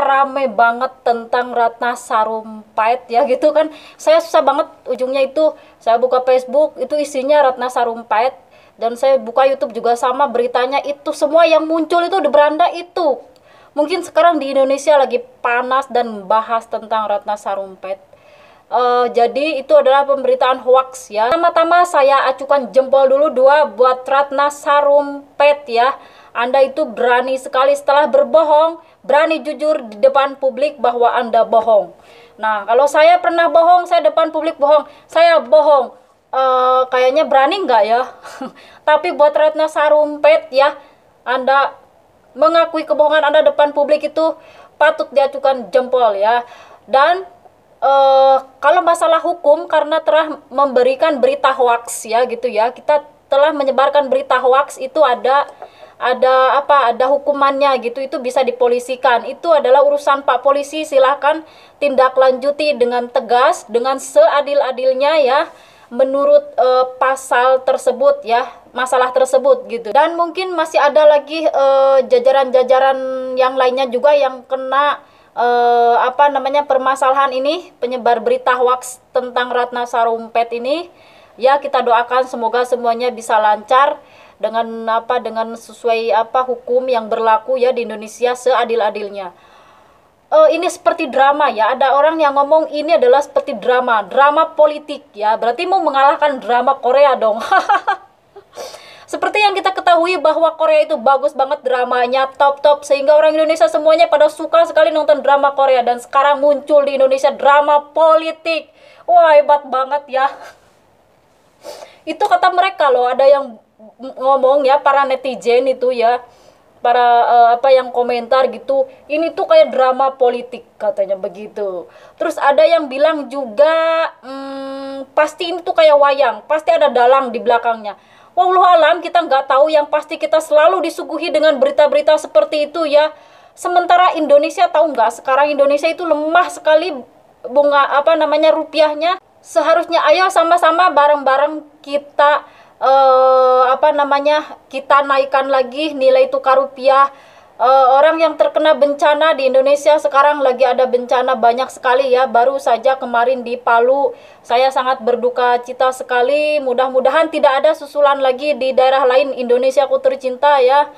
ramai rame banget tentang Ratna Sarumpait ya gitu kan saya susah banget ujungnya itu saya buka Facebook itu isinya Ratna Sarumpait dan saya buka YouTube juga sama beritanya itu semua yang muncul itu di beranda itu mungkin sekarang di Indonesia lagi panas dan bahas tentang Ratna Sarumpait Uh, jadi itu adalah pemberitaan hoax ya. Pertama-tama saya acukan jempol dulu dua buat Ratna Sarumpait ya. Anda itu berani sekali setelah berbohong, berani jujur di depan publik bahwa Anda bohong. Nah, kalau saya pernah bohong, saya depan publik bohong, saya bohong. Uh, kayaknya berani nggak ya? Tapi buat Ratna Sarumpet ya, Anda mengakui kebohongan Anda depan publik itu patut diacukan jempol ya. Dan uh, kalau masalah hukum karena telah memberikan berita hoax ya gitu ya, kita telah menyebarkan berita hoax itu ada ada apa ada hukumannya gitu itu bisa dipolisikan itu adalah urusan pak polisi silahkan tindak lanjuti dengan tegas dengan seadil-adilnya ya menurut e, pasal tersebut ya masalah tersebut gitu dan mungkin masih ada lagi eh, jajaran-jajaran yang lainnya juga yang kena e, apa namanya permasalahan ini penyebar berita hoax tentang Ratna Sarumpet ini ya kita doakan semoga semuanya bisa lancar dengan apa dengan sesuai apa hukum yang berlaku ya di Indonesia seadil-adilnya. Uh, ini seperti drama ya. Ada orang yang ngomong ini adalah seperti drama, drama politik ya. Berarti mau mengalahkan drama Korea dong. Seperti yang kita ketahui bahwa Korea itu bagus banget dramanya, top-top sehingga orang Indonesia semuanya pada suka sekali nonton drama Korea dan sekarang muncul di Indonesia drama politik. Wah, hebat banget ya. Itu kata mereka loh, ada yang ngomong ya para netizen itu ya para uh, apa yang komentar gitu ini tuh kayak drama politik katanya begitu terus ada yang bilang juga hmm, pasti ini tuh kayak wayang pasti ada dalang di belakangnya Wah, alam kita nggak tahu yang pasti kita selalu disuguhi dengan berita-berita seperti itu ya sementara Indonesia tahu nggak sekarang Indonesia itu lemah sekali bunga apa namanya rupiahnya seharusnya ayo sama-sama bareng-bareng kita uh, apa namanya kita naikkan lagi nilai tukar rupiah uh, orang yang terkena bencana di Indonesia sekarang lagi ada bencana banyak sekali ya baru saja kemarin di Palu saya sangat berduka cita sekali mudah-mudahan tidak ada susulan lagi di daerah lain Indonesia ku tercinta ya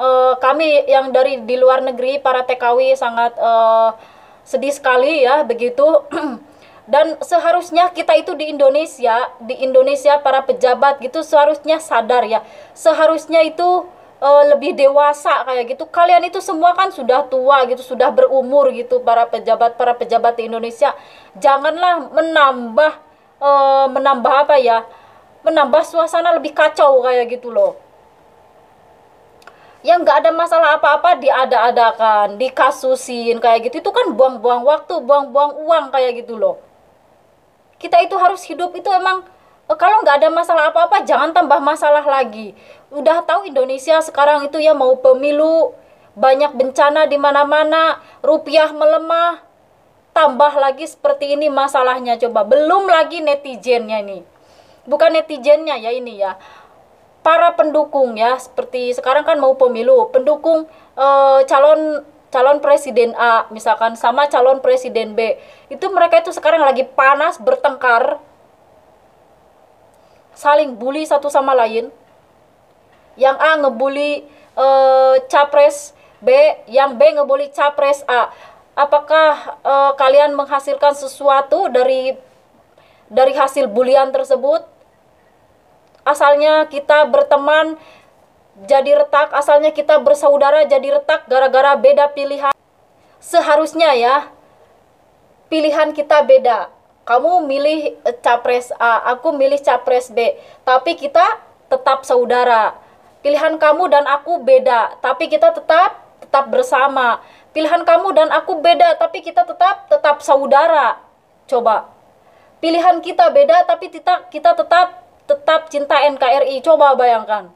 uh, kami yang dari di luar negeri para TKW sangat uh, sedih sekali ya begitu dan seharusnya kita itu di Indonesia di Indonesia para pejabat gitu seharusnya sadar ya seharusnya itu e, lebih dewasa kayak gitu kalian itu semua kan sudah tua gitu sudah berumur gitu para pejabat para pejabat di Indonesia janganlah menambah e, menambah apa ya menambah suasana lebih kacau kayak gitu loh yang nggak ada masalah apa-apa diada-adakan, dikasusin kayak gitu itu kan buang-buang waktu, buang-buang uang kayak gitu loh kita itu harus hidup itu emang eh, kalau nggak ada masalah apa-apa jangan tambah masalah lagi. Udah tahu Indonesia sekarang itu ya mau pemilu, banyak bencana di mana-mana, rupiah melemah. Tambah lagi seperti ini masalahnya coba. Belum lagi netizennya ini Bukan netizennya ya ini ya. Para pendukung ya seperti sekarang kan mau pemilu, pendukung e, calon calon presiden A misalkan sama calon presiden B itu mereka itu sekarang lagi panas bertengkar saling bully satu sama lain yang A ngebully e, capres B yang B ngebully capres A apakah e, kalian menghasilkan sesuatu dari dari hasil bulian tersebut asalnya kita berteman jadi retak asalnya kita bersaudara jadi retak gara-gara beda pilihan seharusnya ya pilihan kita beda kamu milih eh, capres A aku milih capres B tapi kita tetap saudara pilihan kamu dan aku beda tapi kita tetap tetap bersama pilihan kamu dan aku beda tapi kita tetap tetap saudara coba pilihan kita beda tapi kita kita tetap tetap cinta NKRI coba bayangkan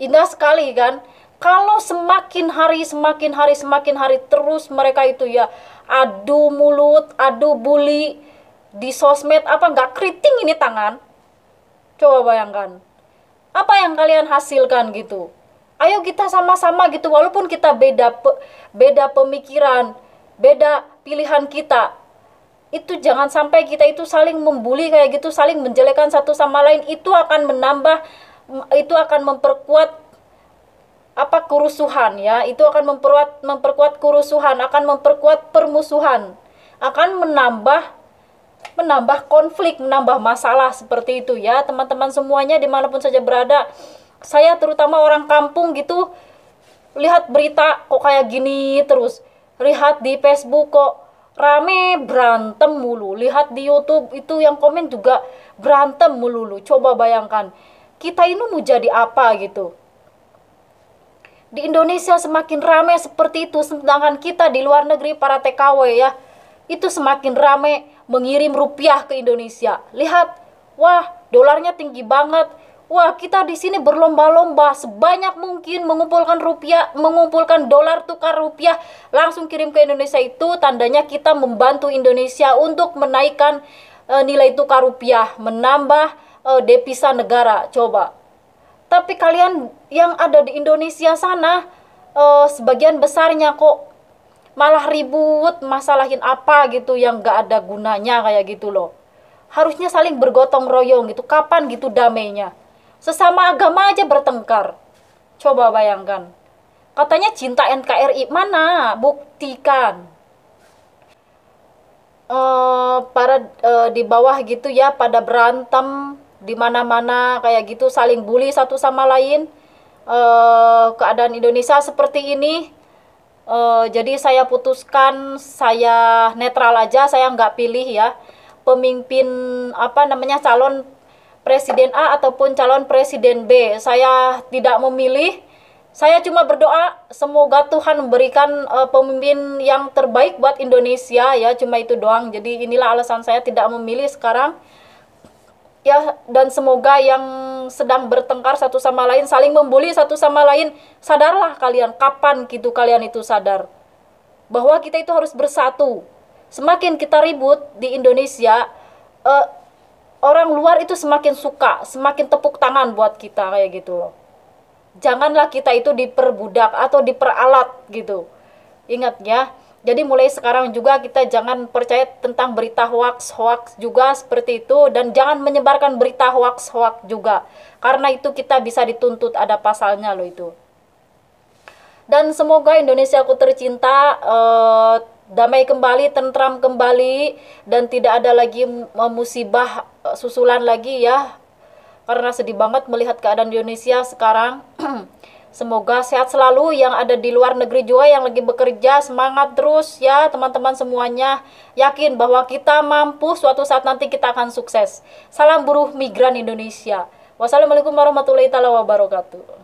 indah sekali kan kalau semakin hari semakin hari semakin hari terus mereka itu ya adu mulut adu bully di sosmed apa nggak keriting ini tangan coba bayangkan apa yang kalian hasilkan gitu ayo kita sama-sama gitu walaupun kita beda pe beda pemikiran beda pilihan kita itu jangan sampai kita itu saling membuli kayak gitu saling menjelekan satu sama lain itu akan menambah itu akan memperkuat apa kerusuhan ya itu akan memperkuat memperkuat kerusuhan akan memperkuat permusuhan akan menambah menambah konflik menambah masalah seperti itu ya teman-teman semuanya dimanapun saja berada saya terutama orang kampung gitu lihat berita kok kayak gini terus lihat di Facebook kok rame berantem mulu lihat di YouTube itu yang komen juga berantem mulu coba bayangkan kita ini mau jadi apa gitu. Di Indonesia semakin ramai seperti itu, sedangkan kita di luar negeri para TKW ya, itu semakin ramai mengirim rupiah ke Indonesia. Lihat, wah dolarnya tinggi banget, Wah, kita di sini berlomba-lomba sebanyak mungkin mengumpulkan rupiah, mengumpulkan dolar tukar rupiah, langsung kirim ke Indonesia itu tandanya kita membantu Indonesia untuk menaikkan e, nilai tukar rupiah, menambah uh, devisa negara coba tapi kalian yang ada di Indonesia sana uh, sebagian besarnya kok malah ribut masalahin apa gitu yang gak ada gunanya kayak gitu loh harusnya saling bergotong royong gitu kapan gitu damainya sesama agama aja bertengkar coba bayangkan katanya cinta NKRI mana buktikan uh, para uh, di bawah gitu ya pada berantem di mana-mana kayak gitu saling bully satu sama lain uh, keadaan Indonesia seperti ini uh, jadi saya putuskan saya netral aja saya nggak pilih ya pemimpin apa namanya calon presiden A ataupun calon presiden B saya tidak memilih saya cuma berdoa semoga Tuhan memberikan uh, pemimpin yang terbaik buat Indonesia ya cuma itu doang jadi inilah alasan saya tidak memilih sekarang ya dan semoga yang sedang bertengkar satu sama lain saling membuli satu sama lain sadarlah kalian kapan gitu kalian itu sadar bahwa kita itu harus bersatu semakin kita ribut di Indonesia eh, orang luar itu semakin suka semakin tepuk tangan buat kita kayak gitu loh janganlah kita itu diperbudak atau diperalat gitu ingat ya jadi mulai sekarang juga kita jangan percaya tentang berita hoax-hoax juga seperti itu dan jangan menyebarkan berita hoax-hoax juga. Karena itu kita bisa dituntut ada pasalnya loh itu. Dan semoga Indonesia aku tercinta eh, damai kembali, tentram kembali dan tidak ada lagi musibah eh, susulan lagi ya. Karena sedih banget melihat keadaan Indonesia sekarang. Semoga sehat selalu yang ada di luar negeri juga yang lagi bekerja semangat terus ya teman-teman semuanya. Yakin bahwa kita mampu suatu saat nanti kita akan sukses. Salam buruh migran Indonesia. Wassalamualaikum warahmatullahi wabarakatuh.